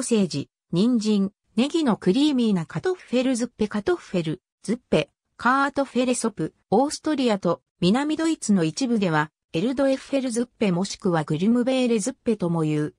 ソーセージ、人参、ネギのクリーミーなカトッフェルズッペカトッフェル、ズッペ、カートフェレソプ、オーストリアと南ドイツの一部では、エルドエッフェルズッペもしくはグルムベーレズッペとも言う。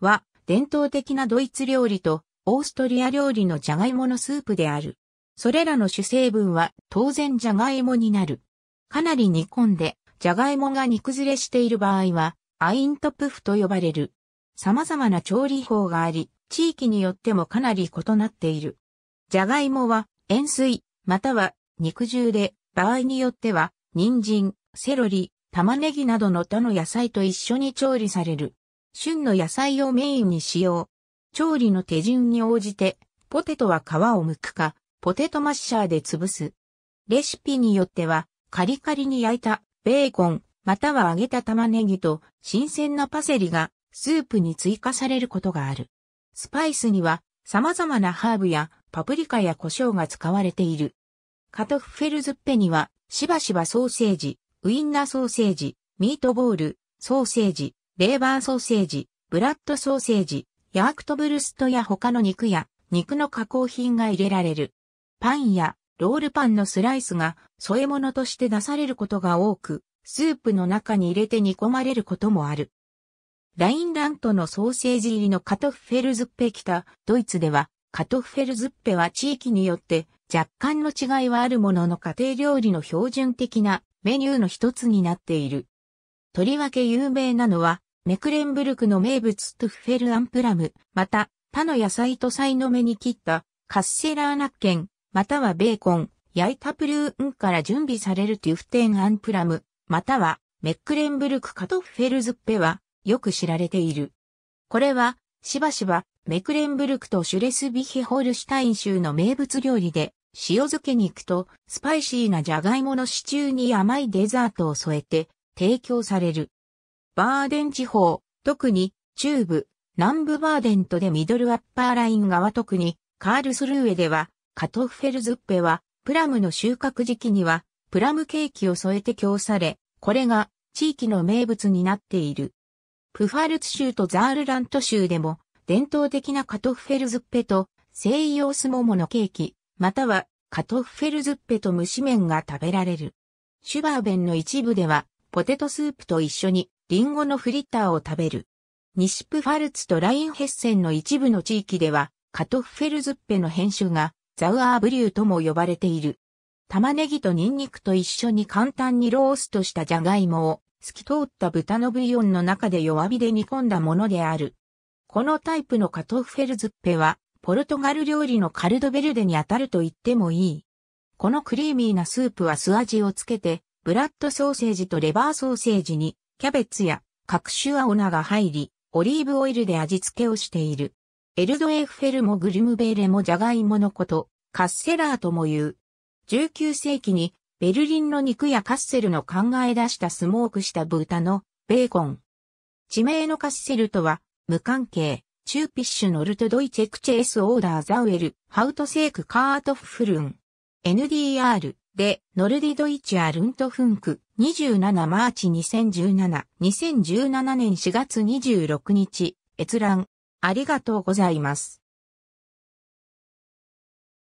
は、伝統的なドイツ料理とオーストリア料理のジャガイモのスープである。それらの主成分は当然ジャガイモになる。かなり煮込んで、ジャガイモが煮崩れしている場合は、アイントプフと呼ばれる。様々な調理法があり、地域によってもかなり異なっている。じゃがいもは塩水、または肉汁で、場合によっては、人参、セロリ、玉ねぎなどの他の野菜と一緒に調理される。旬の野菜をメインに使用。調理の手順に応じて、ポテトは皮を剥くか、ポテトマッシャーで潰す。レシピによっては、カリカリに焼いたベーコン、または揚げた玉ねぎと新鮮なパセリがスープに追加されることがある。スパイスには様々なハーブやパプリカや胡椒が使われている。カトフフェルズッペにはしばしばソーセージ、ウインナーソーセージ、ミートボール、ソーセージ、レーバーソーセージ、ブラッドソーセージ、ヤークトブルストや他の肉や肉の加工品が入れられる。パンやロールパンのスライスが添え物として出されることが多く、スープの中に入れて煮込まれることもある。ラインラントのソーセージ入りのカトフフェルズッペ北、ドイツでは、カトフフェルズッペは地域によって若干の違いはあるものの家庭料理の標準的なメニューの一つになっている。とりわけ有名なのは、メクレンブルクの名物トゥッフェルアンプラム、また、他の野菜と菜の目に切ったカッセラーナッケン、またはベーコン、焼いたプルーンから準備されるテュフテンアンプラム、またはメックレンブルクカトッフェルズッペは、よく知られている。これは、しばしば、メクレンブルクとシュレスビヒホルシュタイン州の名物料理で、塩漬け肉とスパイシーなジャガイモのシチューに甘いデザートを添えて提供される。バーデン地方、特に中部、南部バーデンとでミドルアッパーライン側特にカールスルーエではカトフェルズッペはプラムの収穫時期にはプラムケーキを添えて供され、これが地域の名物になっている。プファルツ州とザールラント州でも、伝統的なカトフェルズッペと西洋スモモのケーキ、またはカトフェルズッペと蒸し麺が食べられる。シュバーベンの一部では、ポテトスープと一緒にリンゴのフリッターを食べる。西プファルツとラインヘッセンの一部の地域では、カトフェルズッペの編集がザウアーブリューとも呼ばれている。玉ねぎとニンニクと一緒に簡単にローストしたジャガイモを透き通った豚のブイヨンの中で弱火で煮込んだものである。このタイプのカトフェルズッペは、ポルトガル料理のカルドベルデにあたると言ってもいい。このクリーミーなスープは素味をつけて、ブラッドソーセージとレバーソーセージに、キャベツや各種青菜が入り、オリーブオイルで味付けをしている。エルドエーフェルもグルムベーレもジャガイモのこと、カッセラーとも言う。19世紀にベルリンの肉やカッセルの考え出したスモークした豚のベーコン。地名のカッセルとは無関係、チューピッシュノルトドイチェクチェースオーダーザウェル、ハウトセークカートフルン。NDR でノルディドイチアルントフンク27マーチ2017、2017年4月26日、閲覧。ありがとうございます。